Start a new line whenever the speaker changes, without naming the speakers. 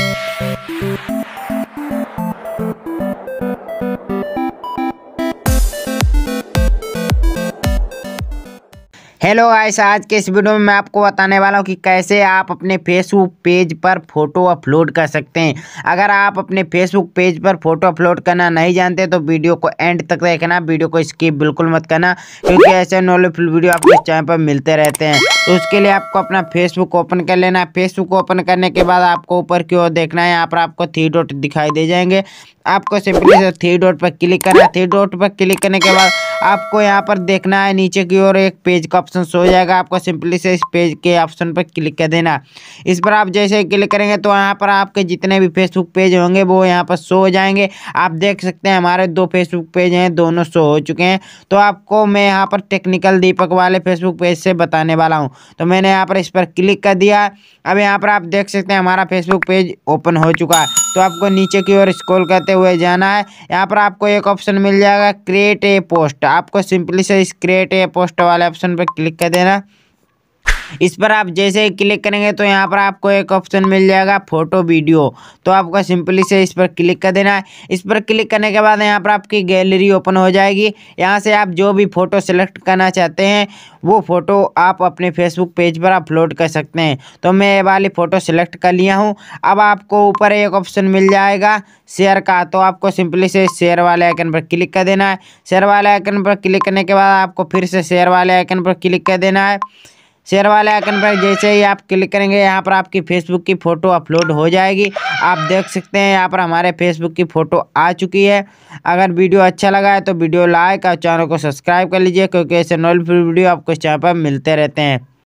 Thank you. Hello guys आज के इस वीडियो में मैं आपको बताने वाला हूँ कि कैसे आप अपने फेसबुक पेज पर फोटो अपलोड कर सकते हैं अगर आप अपने फेसबुक पेज पर फोटो अपलोड करना नहीं जानते तो वीडियो को एंड तक देखना वीडियो को स्किप बिल्कुल मत करना क्योंकि ऐसे नॉलेजफुल वीडियो आपको इस चैनल पर मिलते रहते हैं तो उसके लिए आपको अपना फेसबुक ओपन कर लेना है फेसबुक ओपन करने के बाद आपको ऊपर की ओर देखना है यहाँ पर आपको थ्री डॉट दिखाई दे जाएंगे आपको सिंपली से थ्री डॉट पर क्लिक करना है थ्री डॉट पर क्लिक करने के बाद आपको यहाँ पर देखना है नीचे की ओर एक पेज का ऑप्शन शो हो जाएगा आपको सिंपली से इस पेज के ऑप्शन पर क्लिक कर देना इस पर आप जैसे क्लिक करेंगे तो यहाँ पर आपके जितने भी फेसबुक पेज होंगे वो यहाँ पर शो हो जाएंगे आप देख सकते हैं हमारे दो फेसबुक पेज हैं दोनों शो हो चुके हैं तो आपको मैं यहाँ पर टेक्निकल दीपक वाले फेसबुक पेज से बताने वाला हूँ तो मैंने यहाँ पर इस पर क्लिक कर दिया अब यहाँ पर आप देख सकते हैं हमारा फेसबुक पेज ओपन हो चुका है तो आपको नीचे की ओर स्क्रॉल करते हुए जाना है यहाँ पर आपको एक ऑप्शन मिल जाएगा क्रिएट ए पोस्ट आपको सिंपली से इस क्रिएट ए पोस्ट वाले ऑप्शन पर क्लिक कर देना इस पर आप जैसे ही क्लिक करेंगे तो यहाँ पर आपको एक ऑप्शन मिल जाएगा फोटो वीडियो तो आपको सिंपली से इस पर क्लिक कर देना है इस पर क्लिक करने के बाद यहाँ पर आपकी गैलरी ओपन हो जाएगी यहाँ से आप जो भी फ़ोटो सेलेक्ट करना चाहते हैं वो फ़ोटो आप अपने फेसबुक पेज पर अपलोड कर सकते हैं तो मैं ये वाली फ़ोटो सेलेक्ट कर लिया हूँ अब आपको ऊपर एक ऑप्शन मिल जाएगा शेयर का तो आपको सिंपली से शेयर वाले आइकन पर क्लिक कर देना है शेयर वाले आइकन पर क्लिक करने के बाद आपको फिर से शेयर वाले आइकन पर क्लिक कर देना है शेयर वाले आइकन पर जैसे ही आप क्लिक करेंगे यहाँ पर आपकी फेसबुक की फ़ोटो अपलोड हो जाएगी आप देख सकते हैं यहाँ पर हमारे फेसबुक की फ़ोटो आ चुकी है अगर वीडियो अच्छा लगा है तो वीडियो लाइक और चैनल को सब्सक्राइब कर लीजिए क्योंकि ऐसे नॉल वीडियो आपको इस चैनल पर मिलते रहते हैं